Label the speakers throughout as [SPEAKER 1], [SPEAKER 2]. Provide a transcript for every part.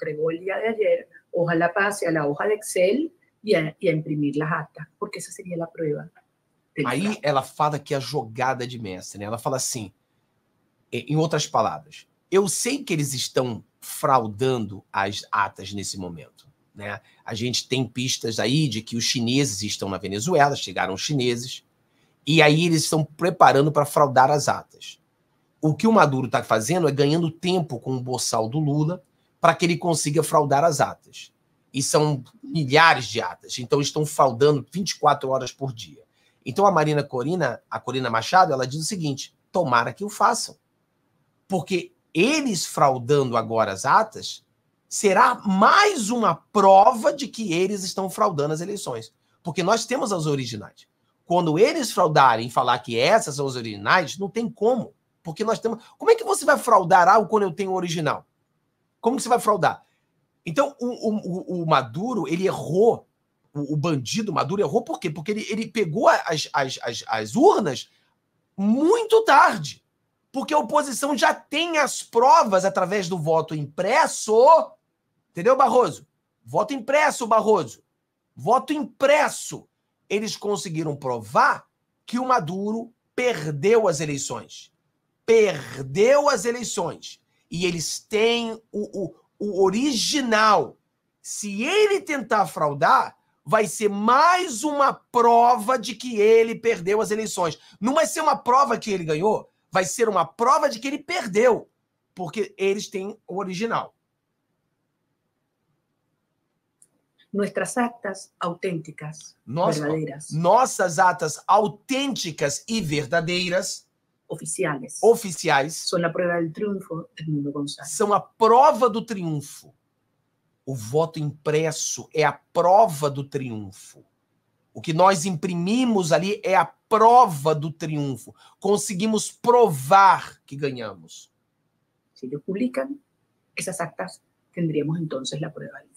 [SPEAKER 1] entregó el día de ayer, ojalá pase a la hoja de Excel e a, a imprimir las atas, porque essa seria a prova.
[SPEAKER 2] Aí ela fala que é a jogada de mestre, né? Ela fala assim, é, em outras palavras, eu sei que eles estão fraudando as atas nesse momento. Né? A gente tem pistas aí de que os chineses estão na Venezuela, chegaram os chineses, e aí eles estão preparando para fraudar as atas. O que o Maduro está fazendo é ganhando tempo com o boçal do Lula para que ele consiga fraudar as atas. E são milhares de atas, então estão fraudando 24 horas por dia. Então a Marina Corina, a Corina Machado, ela diz o seguinte: tomara que o façam. Porque eles fraudando agora as atas será mais uma prova de que eles estão fraudando as eleições. Porque nós temos as originais. Quando eles fraudarem e falar que essas são as originais, não tem como. Porque nós temos. Como é que você vai fraudar algo quando eu tenho o original? Como que você vai fraudar? Então, o, o, o Maduro, ele errou. O, o, bandido Maduro errou por quê? Porque ele, ele pegou as, as, as, as urnas muito tarde. Porque a oposição já tem as provas através do voto impresso. Entendeu, Barroso? Voto impresso, Barroso. Voto impresso. Eles conseguiram provar que o Maduro perdeu as eleições. Perdeu as eleições e eles têm o, o, o original. Se ele tentar fraudar, vai ser mais uma prova de que ele perdeu as eleições. Não vai ser uma prova que ele ganhou, vai ser uma prova de que ele perdeu, porque eles têm o original.
[SPEAKER 1] Nossas atas autênticas, Nossa, verdadeiras.
[SPEAKER 2] Nossas atas autênticas e verdadeiras oficiais. Oficiais. São a prova do triunfo Edmundo Gonçalves. São a prova do triunfo. O voto impresso é a prova do triunfo. O que nós imprimimos ali é a prova do triunfo. Conseguimos
[SPEAKER 1] provar que ganhamos. Se eles publicam essas actas, teríamos então a prova do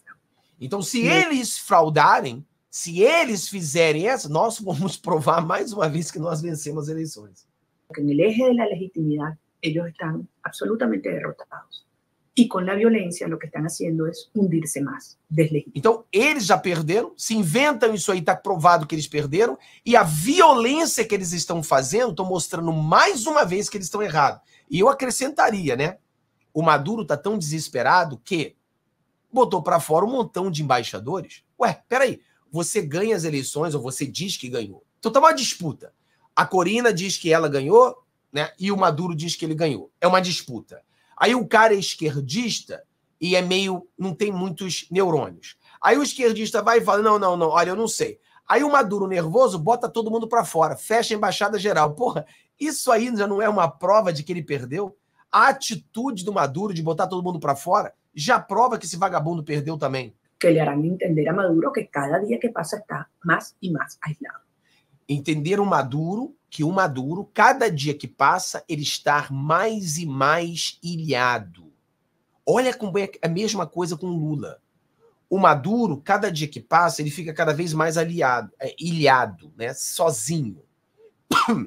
[SPEAKER 1] Então, se e... eles fraudarem, se eles fizerem essa, nós vamos provar mais uma vez que nós vencemos as eleições que en el eje de la legitimidad ellos están absolutamente derrotados. E com a violência, o que estão fazendo é hundir-se mais, deslegitimar. Então, eles já perderam, se inventam isso aí, está provado
[SPEAKER 2] que eles perderam, e a violência que eles estão fazendo, estão mostrando mais uma vez que eles estão errados. E eu acrescentaria, né? O Maduro está tão desesperado que botou para fora um montão de embaixadores. Ué, peraí, você ganha as eleições, ou você diz que ganhou. Então, está uma disputa. A Corina diz que ela ganhou, né? E o Maduro diz que ele ganhou. É uma disputa. Aí o cara é esquerdista e é meio. não tem muitos neurônios. Aí o esquerdista vai e fala: não, não, não, olha, eu não sei. Aí o Maduro nervoso bota todo mundo para fora, fecha a embaixada geral. Porra, isso aí já não é uma prova de que ele perdeu? A atitude do Maduro de botar todo mundo para fora já prova
[SPEAKER 1] que esse vagabundo perdeu também. Que le harán entender a Maduro que cada dia que passa está mais e mais aislado.
[SPEAKER 2] Entender o Maduro que o Maduro, cada dia que passa, ele está mais e mais ilhado. Olha como é a mesma coisa com Lula. O Maduro, cada dia que passa, ele fica cada vez mais aliado, é, ilhado, né? sozinho.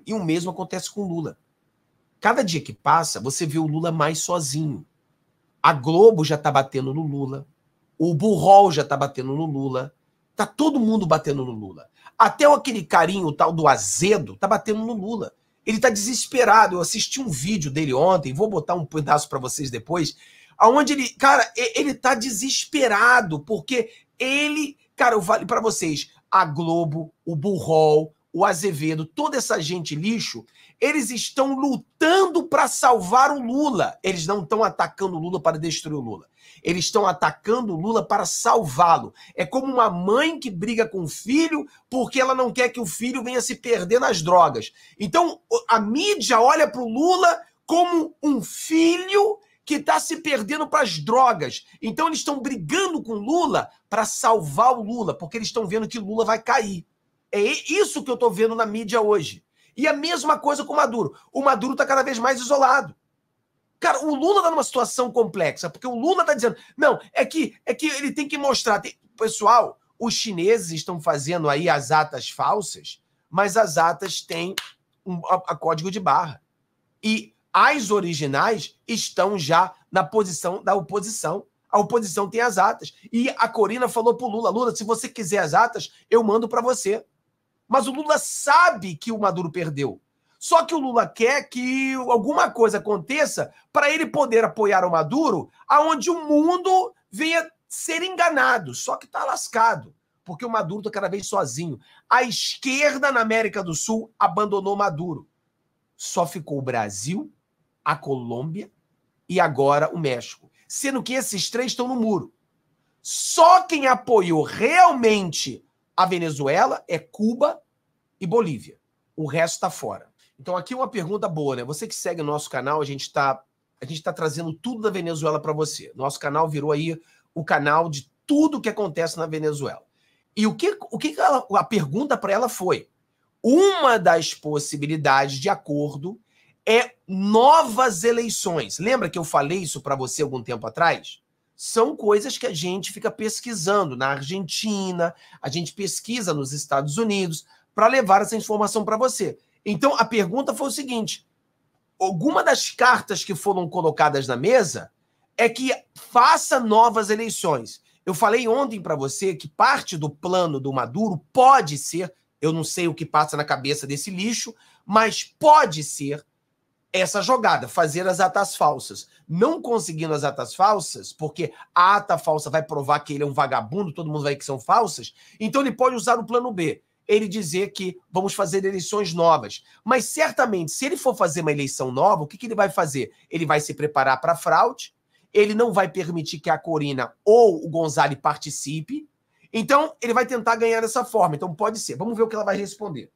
[SPEAKER 2] E o mesmo acontece com Lula. Cada dia que passa, você vê o Lula mais sozinho. A Globo já está batendo no Lula. O Burrol já está batendo no Lula. Tá todo mundo batendo no Lula. Até aquele carinho, tal do Azedo, tá batendo no Lula. Ele tá desesperado. Eu assisti um vídeo dele ontem, vou botar um pedaço para vocês depois, aonde ele, cara, ele tá desesperado porque ele, cara, eu vale para vocês, a Globo, o Burrol, o Azevedo, toda essa gente lixo, eles estão lutando para salvar o Lula. Eles não estão atacando o Lula para destruir o Lula. Eles estão atacando o Lula para salvá-lo. É como uma mãe que briga com o filho porque ela não quer que o filho venha se perder nas drogas. Então, a mídia olha para o Lula como um filho que está se perdendo para as drogas. Então, eles estão brigando com Lula para salvar o Lula, porque eles estão vendo que Lula vai cair. É isso que eu estou vendo na mídia hoje. E a mesma coisa com o Maduro. O Maduro está cada vez mais isolado. Cara, o Lula tá numa situação complexa, porque o Lula tá dizendo, não, é que é que ele tem que mostrar, tem... pessoal, os chineses estão fazendo aí as atas falsas, mas as atas têm um, a, a código de barra. E as originais estão já na posição da oposição. A oposição tem as atas. E a Corina falou pro Lula: Lula, se você quiser as atas, eu mando para você. Mas o Lula sabe que o Maduro perdeu. Só que o Lula quer que alguma coisa aconteça para ele poder apoiar o Maduro, aonde o mundo venha ser enganado. Só que está lascado, porque o Maduro está cada vez sozinho. A esquerda na América do Sul abandonou Maduro. Só ficou o Brasil, a Colômbia e agora o México. Sendo que esses três estão no muro. Só quem apoiou realmente a Venezuela é Cuba e Bolívia. O resto está fora. Então, aqui uma pergunta boa, né? Você que segue o nosso canal, a gente está a gente tá trazendo tudo da Venezuela para você. Nosso canal virou aí o canal de tudo que acontece na Venezuela. E o que, o que ela, a pergunta para ela foi? Uma das possibilidades de acordo é novas eleições. Lembra que eu falei isso para você algum tempo atrás? São coisas que a gente fica pesquisando na Argentina, a gente pesquisa nos Estados Unidos para levar essa informação para você. Então a pergunta foi o seguinte: alguma das cartas que foram colocadas na mesa é que faça novas eleições. Eu falei ontem para você que parte do plano do Maduro pode ser, eu não sei o que passa na cabeça desse lixo, mas pode ser essa jogada, fazer as atas falsas. Não conseguindo as atas falsas, porque a ata falsa vai provar que ele é um vagabundo, todo mundo vai que são falsas, então ele pode usar o plano B ele dizer que vamos fazer eleições novas. Mas certamente, se ele for fazer uma eleição nova, o que, que ele vai fazer? Ele vai se preparar para fraude, ele não vai permitir que a Corina ou o Gonzalez participe. Então, ele vai tentar ganhar dessa forma. Então, pode ser. Vamos
[SPEAKER 1] ver o que ela vai responder.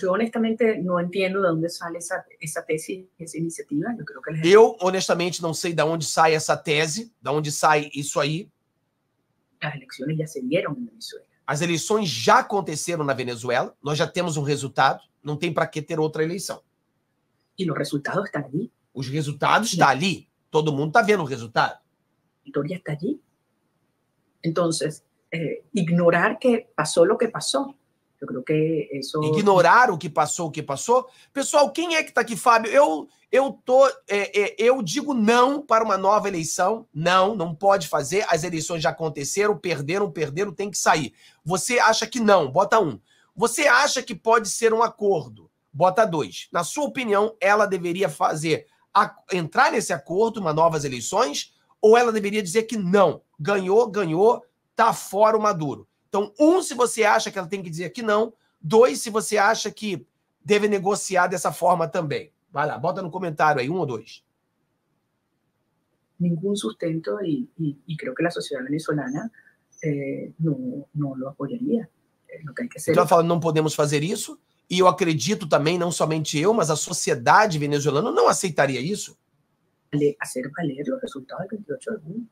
[SPEAKER 1] Eu honestamente não entendo de onde sai essa, essa tese, essa iniciativa. Eu, que eu honestamente não sei de onde sai essa tese,
[SPEAKER 2] de onde sai isso aí.
[SPEAKER 1] As eleições já se vieram em Venezuela.
[SPEAKER 2] As eleições já aconteceram na Venezuela, nós já temos um resultado, não tem para que ter outra eleição.
[SPEAKER 1] E os resultados estão ali? Os resultados estão tá ali. Todo mundo está vendo o resultado. A vitória está ali. Então, eh, ignorar que passou o que passou. Eu que Ignorar o que passou, o que passou. Pessoal, quem
[SPEAKER 2] é que está aqui, Fábio? Eu eu tô, é, é, eu digo não para uma nova eleição. Não, não pode fazer. As eleições já aconteceram, perderam, perderam, tem que sair. Você acha que não? Bota um. Você acha que pode ser um acordo? Bota dois. Na sua opinião, ela deveria fazer a, entrar nesse acordo, uma novas eleições, ou ela deveria dizer que não? Ganhou, ganhou, tá fora o Maduro. Então, um, se você acha que ela tem que dizer que não. Dois, se você acha que deve negociar dessa forma também. Vai lá, bota no comentário aí, um ou dois.
[SPEAKER 1] Nenhum sustento e, e, e creio que a sociedade venezolana eh, não, não apoiaria. Eh, lo que Então, ela
[SPEAKER 2] fala, não podemos fazer isso. E eu acredito também, não somente eu, mas a sociedade venezuelana não aceitaria isso. valer o resultado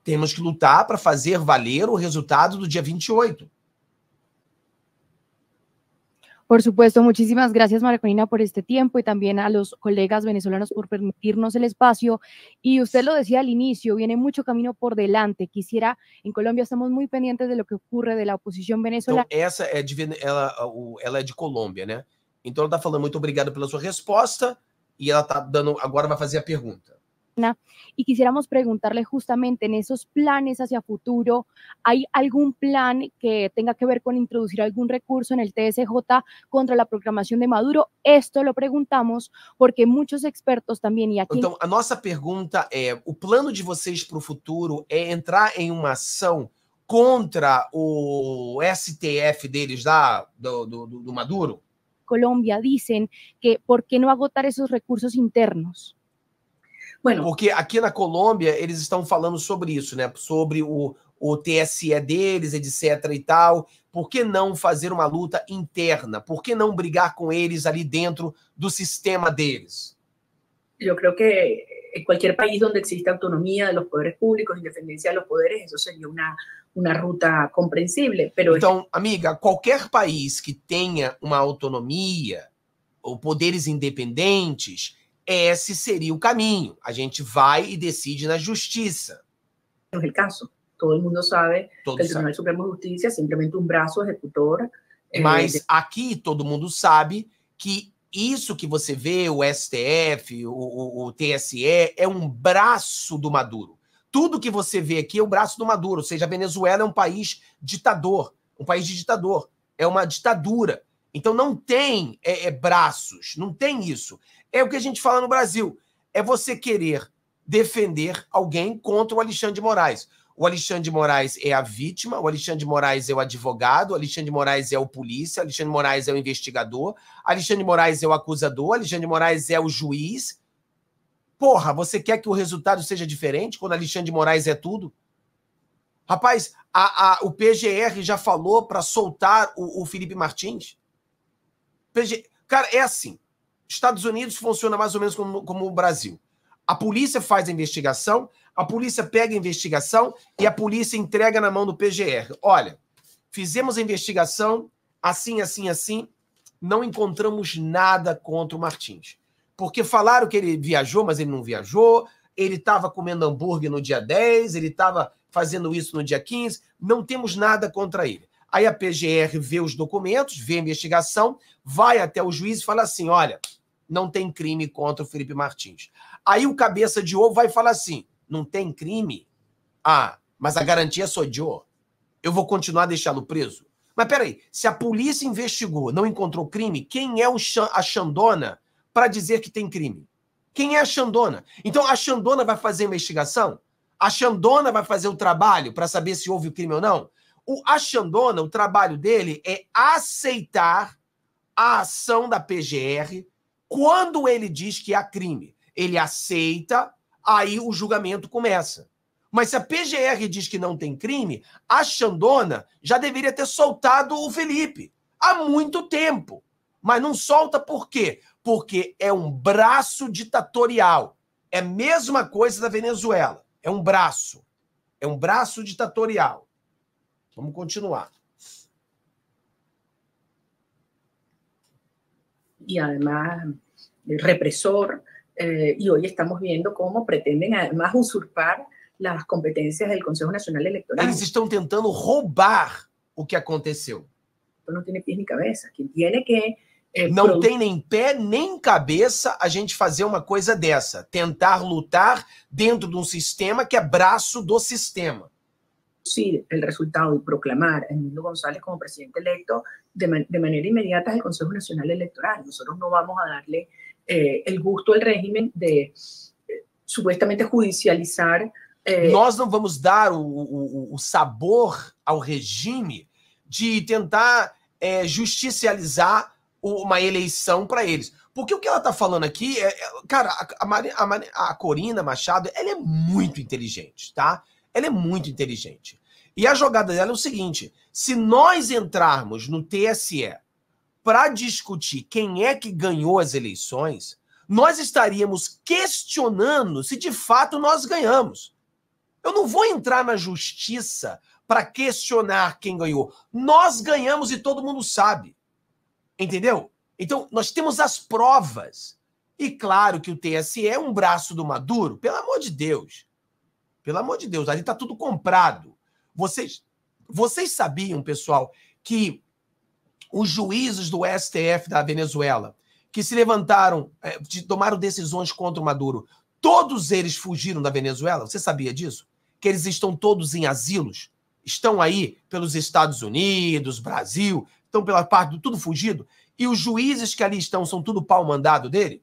[SPEAKER 2] Temos que lutar para fazer valer o resultado do dia 28.
[SPEAKER 1] Por supuesto, muchísimas gracias Maracolina, por este tiempo y también a los colegas venezolanos por permitirnos el espacio. Y usted lo decía al inicio, viene mucho camino por delante. Quisiera, en Colombia estamos muy pendientes de lo que ocurre de la oposición venezolana.
[SPEAKER 2] Esa es de, Colombia ela de está hablando. muito obrigado por su respuesta y e ela está dando, agora la fazer a
[SPEAKER 1] y quisiéramos preguntarle justamente en esos planes hacia futuro, ¿hay algún plan que tenga que ver con introducir algún recurso en el TSJ contra la programación de Maduro? Esto lo preguntamos porque muchos expertos también y aquí... pregunta
[SPEAKER 2] a nuestra pregunta o plano de ustedes para el futuro es entrar en em una acción contra o STF deles lá, do, do, Maduro?
[SPEAKER 1] Colombia dicen que por qué no agotar esos recursos internos.
[SPEAKER 2] Bueno. Porque aqui na Colômbia eles estão falando sobre isso, né? Sobre o, o TSE deles, etc e tal. Por que não fazer uma luta interna? Por que não brigar com eles ali dentro do sistema deles?
[SPEAKER 1] Eu creio que em qualquer país onde exista autonomia dos poderes públicos, independência dos poderes, isso seria uma uma ruta compreensível. Pero então, amiga, qualquer
[SPEAKER 2] país que tenha uma autonomia ou poderes independentes, esse seria o caminho. A gente vai e decide na justiça.
[SPEAKER 1] Não é o caso. Todo mundo sabe todo que o Tribunal Supremo de Justiça é simplesmente um braço executor. Eh, Mas é, aqui todo mundo sabe que isso que você vê, o
[SPEAKER 2] STF, o, o, o, TSE, é um braço do Maduro. Tudo que você vê aqui é o braço do Maduro, ou seja, a Venezuela é um país ditador, um país de ditador, é uma ditadura. Então não tem é, é, braços, não tem isso. É o que a gente fala no Brasil. É você querer defender alguém contra o Alexandre de Moraes. O Alexandre de Moraes é a vítima, o Alexandre de Moraes é o advogado, o Alexandre de Moraes é o polícia, o Alexandre de Moraes é o investigador, o Alexandre de Moraes é o acusador, o Alexandre de Moraes é o juiz. Porra, você quer que o resultado seja diferente quando o Alexandre de Moraes é tudo? Rapaz, a, a, o PGR já falou para soltar o, o Felipe Martins? Cara, é assim. Estados Unidos funciona mais ou menos como, como o Brasil. A polícia faz a investigação, a polícia pega a investigação e a polícia entrega na mão do PGR. Olha, fizemos a investigação, assim, assim, assim, não encontramos nada contra o Martins. Porque falaram que ele viajou, mas ele não viajou, ele estava comendo hambúrguer no dia 10, ele estava fazendo isso no dia 15, não temos nada contra ele. Aí a PGR vê os documentos, vê a investigação, vai até o juiz e fala assim: olha, não tem crime contra o Felipe Martins. Aí o cabeça de ovo vai falar assim: não tem crime? Ah, mas a garantia é só de ovo. Eu vou continuar deixá-lo preso. Mas peraí, se a polícia investigou, não encontrou crime, quem é o, a Xandona para dizer que tem crime? Quem é a Xandona? Então a Xandona vai fazer a investigação? A Xandona vai fazer o trabalho para saber se houve crime ou não? O Achandona, o trabalho dele é aceitar a ação da PGR quando ele diz que há crime. Ele aceita, aí o julgamento começa. Mas se a PGR diz que não tem crime, a Xandona já deveria ter soltado o Felipe há muito tempo. Mas não solta por quê? Porque é um braço ditatorial. É a mesma coisa da Venezuela. É um braço. É um braço ditatorial. Vamos continuar.
[SPEAKER 1] E, además, repressor. represor, eh, y hoy estamos vendo como pretendem, además usurpar as competências do Conselho Nacional Eleitoral. Eles estão tentando roubar o que aconteceu. Eh, não tem pé nem cabeça. Quem tem que não tem nem pé nem cabeça a gente
[SPEAKER 2] fazer uma coisa dessa, tentar lutar dentro de um sistema que é braço do
[SPEAKER 1] sistema producir el resultado y proclamar a Edmundo González como presidente electo de, man de manera inmediata Conselho Consejo Nacional Electoral. Nosotros no vamos a darle eh, el gusto al régimen de eh, supuestamente judicializar. Eh, Nós não vamos
[SPEAKER 2] dar o, o, o, sabor ao regime de tentar é, justicializar uma eleição para eles. Porque o que ela está falando aqui é. é cara, a, Mari, a, a, Corina Machado, ela é muito inteligente, tá? Ela é muito inteligente. E a jogada dela é o seguinte: se nós entrarmos no TSE para discutir quem é que ganhou as eleições, nós estaríamos questionando se de fato nós ganhamos. Eu não vou entrar na justiça para questionar quem ganhou. Nós ganhamos e todo mundo sabe. Entendeu? Então, nós temos as provas. E claro que o TSE é um braço do Maduro, pelo amor de Deus. Pelo amor de Deus, ali está tudo comprado. Vocês, vocês sabiam, pessoal, que os juízes do STF da Venezuela, que se levantaram, é, de, tomaram decisões contra o Maduro, todos eles fugiram da Venezuela? Você sabia disso? Que eles estão todos em asilos? Estão aí pelos Estados Unidos, Brasil, estão pela parte do tudo fugido? E os juízes que ali estão são tudo pau mandado dele?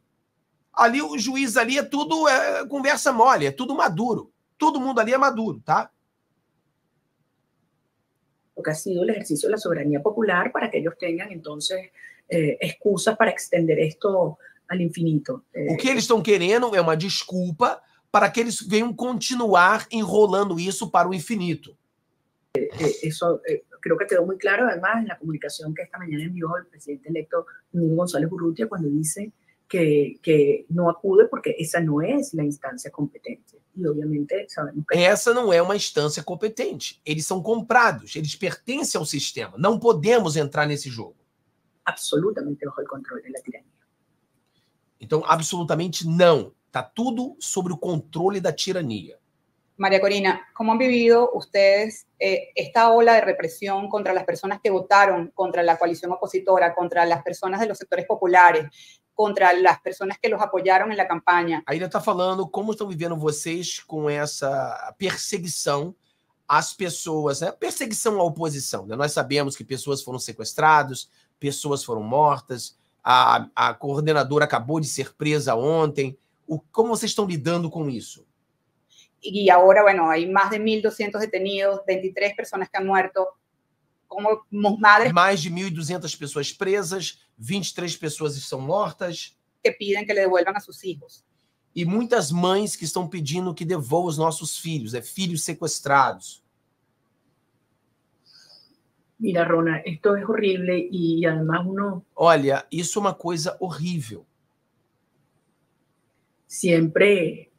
[SPEAKER 2] Ali o juiz ali é tudo é, conversa mole, é tudo maduro. Todo mundo ali é maduro,
[SPEAKER 1] tá? lo ha sido el ejercicio de la soberanía popular para que ellos tengan entonces eh, excusas para extender esto al infinito. Eh, o que ellos están queriendo es una disculpa para que vengan a continuar enrolando eh, eso para el infinito. Eso creo que quedó muy claro además en la comunicación que esta mañana envió el presidente electo Nuno González Urrutia cuando dice que, que no acude porque esa no es la instancia competente. e obviamente sabemos que...
[SPEAKER 2] Essa não é uma instância competente. Eles são comprados, eles pertencem ao sistema. Não podemos entrar nesse jogo. Absolutamente o controle da tirania. Então, absolutamente não. Está tudo sobre o controle da tirania.
[SPEAKER 1] Maria Corina, como han vivido ustedes eh, esta ola de represión contra las personas que votaron, contra la coalición opositora, contra las personas de los sectores populares, contra as pessoas que os apoiaram na campanha.
[SPEAKER 2] Ainda está falando como estão vivendo vocês com essa perseguição às pessoas, né? perseguição à oposição. Né? Nós sabemos que pessoas foram sequestradas, pessoas foram mortas, a, a coordenadora acabou de ser presa ontem. O, como vocês estão lidando com isso?
[SPEAKER 1] E agora, bueno, há mais de 1.200 detenidos, 23 pessoas que han muerto, mais de
[SPEAKER 2] 1.200 pessoas presas, 23 pessoas estão mortas. Que pedem que le a seus filhos. E muitas mães que estão pedindo que devolvam os nossos filhos, é filhos sequestrados.
[SPEAKER 1] Mira, Rona, esto es horrible y además uno. Olha, isso é uma coisa horrível. Sempre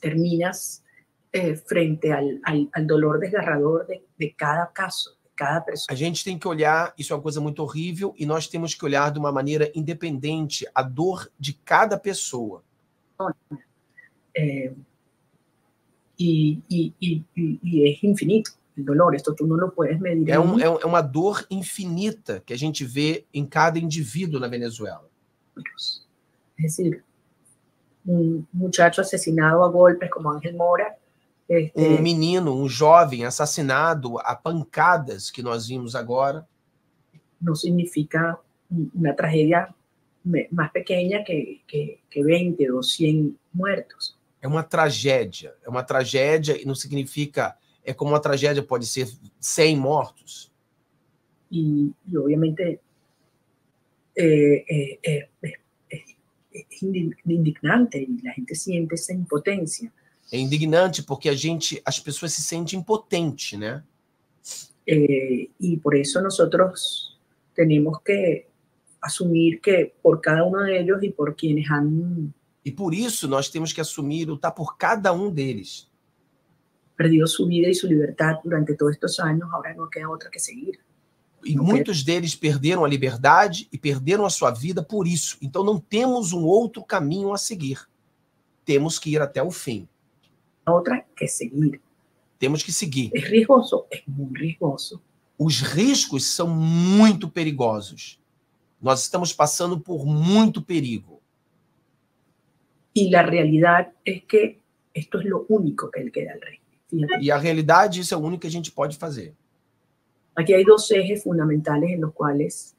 [SPEAKER 1] terminas eh, frente ao ao ao dolor desgarrador de, de cada caso, de cada pessoa. A gente tem
[SPEAKER 2] que olhar, isso é uma coisa muito horrível, e nós temos que olhar de uma maneira independente a dor de
[SPEAKER 1] cada pessoa. É, e, e, e, e, é infinito. O dolor, isso tu não lo puedes medir. É, é, um, é, uma dor
[SPEAKER 2] infinita que a gente vê em cada indivíduo na Venezuela.
[SPEAKER 1] É decir, um muchacho assassinado a golpes como Ángel Mora é, um é.
[SPEAKER 2] menino, um jovem assassinado a pancadas que nós vimos agora.
[SPEAKER 1] Não significa uma tragédia mais pequena que,
[SPEAKER 2] que, que 20 ou 100 mortos. É uma tragédia, é uma tragédia e não significa é como uma tragédia pode ser 100 mortos.
[SPEAKER 1] E, e obviamente é, é, é, é, é indignante e a gente sente essa impotência é indignante porque a gente, as pessoas se sentem impotentes, né? Eh, por isso nós temos que assumir que por cada um deles e por quienes han e por isso nós temos que assumir lutar por cada um deles. Perdido sua vida e sua liberdade durante todos estes anos, agora não queda outra que seguir. E não muitos deles perderam a liberdade e perderam a sua vida por isso. Então não temos um
[SPEAKER 2] outro caminho a seguir. Temos que ir até o fim outra que seguir. Temos que seguir. É riscoso, é muito riscoso. Os riscos são muito perigosos. Nós estamos passando por muito perigo.
[SPEAKER 1] E a realidade é que isto é o único que ele quer al rei. E a realidade, isso é o único que a gente pode fazer. Aqui há dois ejes fundamentais em los quais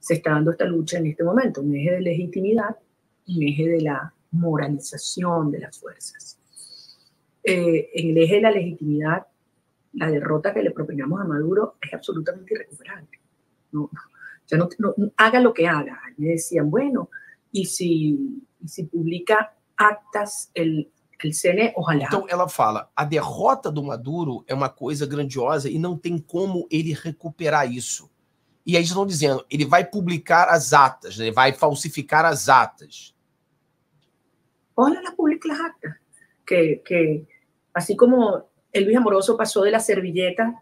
[SPEAKER 1] se está dando esta luta neste momento: um eje de legitimidade e um eje de la moralização las forças eh, en el eje de la legitimidad, la derrota que le propongamos a Maduro es absolutamente irrecuperable. No, ya no, no, haga lo que haga. Me decían, bueno, e se, se publica actas el, el CNE, ojalá. Então
[SPEAKER 2] ela fala, a derrota do Maduro é uma coisa grandiosa e não tem como ele recuperar isso. E aí estão dizendo, ele vai publicar as atas, né? ele vai falsificar as atas.
[SPEAKER 1] Olha, ela publica as atas. Que, que Así como o Luis Amoroso pasó de la servilleta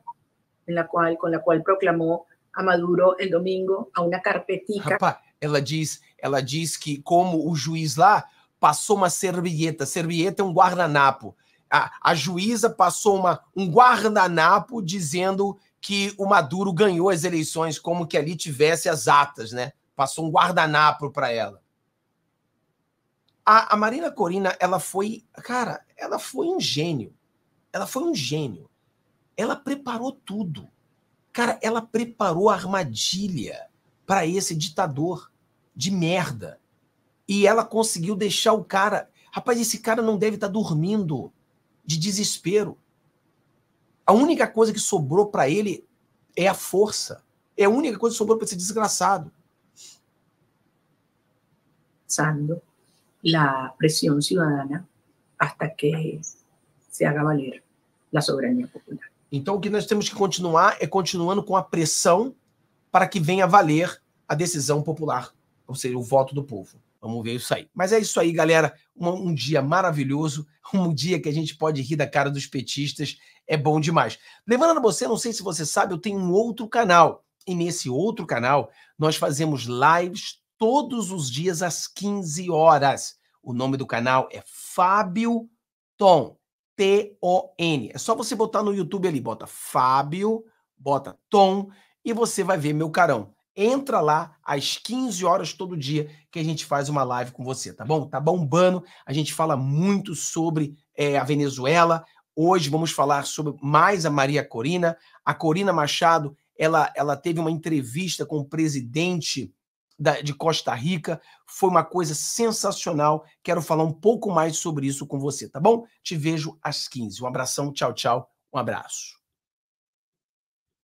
[SPEAKER 1] en la cual, con la cual proclamó a Maduro el domingo a una carpetica.
[SPEAKER 2] ela diz, ela diz que como o juiz lá passou uma servieta, servieta é um guardanapo. A, a juíza passou uma, um guardanapo dizendo que o Maduro ganhou as eleições como que ali tivesse as atas, né? Passou um guardanapo para ela. A, a Marina Corina, ela foi, cara, ela foi um gênio. Ela foi um gênio. Ela preparou tudo. Cara, ela preparou a armadilha para esse ditador de merda. E ela conseguiu deixar o cara. Rapaz, esse cara não deve estar tá dormindo de desespero. A única coisa que sobrou para ele é a força.
[SPEAKER 1] É a única coisa que sobrou para esse desgraçado. Sando la presión ciudadana hasta que se haga valer
[SPEAKER 2] a soberania popular. Então, o que nós temos que continuar é continuando com a pressão para que venha valer a decisão popular, ou seja, o voto do povo. Vamos ver isso aí. Mas é isso aí, galera. Um, um, dia maravilhoso, um dia que a gente pode rir da cara dos petistas. É bom demais. Lembrando a você, não sei se você sabe, eu tenho um outro canal. E nesse outro canal, nós fazemos lives todos os dias às 15 horas. O nome do canal é Fábio Tom, T-O-N. É só você botar no YouTube ali, bota Fábio, bota Tom, e você vai ver meu carão. Entra lá às 15 horas todo dia que a gente faz uma live com você, tá bom? Tá bombando. A gente fala muito sobre é, a Venezuela. Hoje vamos falar sobre mais a Maria Corina. A Corina Machado, ela, ela teve uma entrevista com o presidente da, de Costa Rica. Foi uma coisa sensacional. Quero falar um pouco mais sobre isso com você, tá bom? Te vejo às 15. Um abração, tchau, tchau. Um abraço.